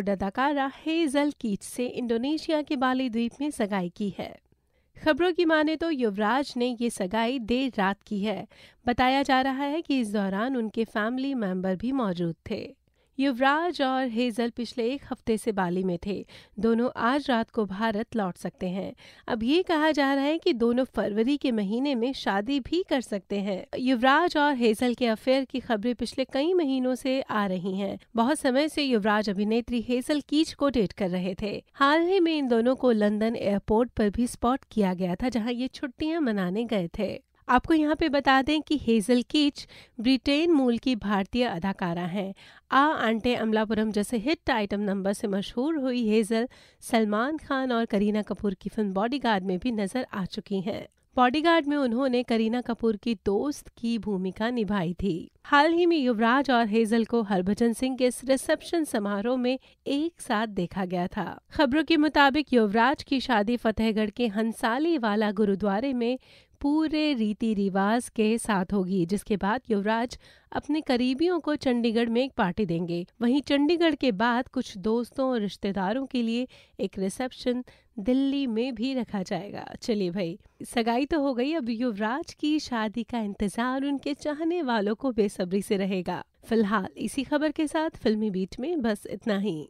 अदाकारा हेजल कीच से इंडोनेशिया के बाली द्वीप में सगाई की है खबरों की माने तो युवराज ने ये सगाई देर रात की है बताया जा रहा है कि इस दौरान उनके फैमिली मेंबर भी मौजूद थे युवराज और हेजल पिछले एक हफ्ते से बाली में थे दोनों आज रात को भारत लौट सकते हैं अब ये कहा जा रहा है कि दोनों फरवरी के महीने में शादी भी कर सकते हैं युवराज और हेजल के अफेयर की खबरें पिछले कई महीनों से आ रही हैं। बहुत समय से युवराज अभिनेत्री हेजल कीच को डेट कर रहे थे हाल ही में इन दोनों को लंदन एयरपोर्ट पर भी स्पॉट किया गया था जहाँ ये छुट्टियाँ मनाने गए थे आपको यहाँ पे बता दें कि हेजल कीच ब्रिटेन मूल की भारतीय अदाकारा हैं आ आंटे अमलापुरम जैसे हिट आइटम नंबर से मशहूर हुई हेजल सलमान खान और करीना कपूर की फिल्म बॉडीगार्ड में भी नजर आ चुकी हैं बॉडीगार्ड में उन्होंने करीना कपूर की दोस्त की भूमिका निभाई थी हाल ही में युवराज और हेजल को हरभजन सिंह के इस रिसेप्शन समारोह में एक साथ देखा गया था खबरों के मुताबिक युवराज की शादी फतेहगढ़ के हंसाली वाला गुरुद्वारे में पूरे रीति रिवाज के साथ होगी जिसके बाद युवराज अपने करीबियों को चंडीगढ़ में एक पार्टी देंगे वहीं चंडीगढ़ के बाद कुछ दोस्तों और रिश्तेदारों के लिए एक रिसेप्शन दिल्ली में भी रखा जाएगा चलिए भाई सगाई तो हो गई अब युवराज की शादी का इंतजार उनके चाहने वालों को बेसब्री से रहेगा फिलहाल इसी खबर के साथ फिल्मी बीट में बस इतना ही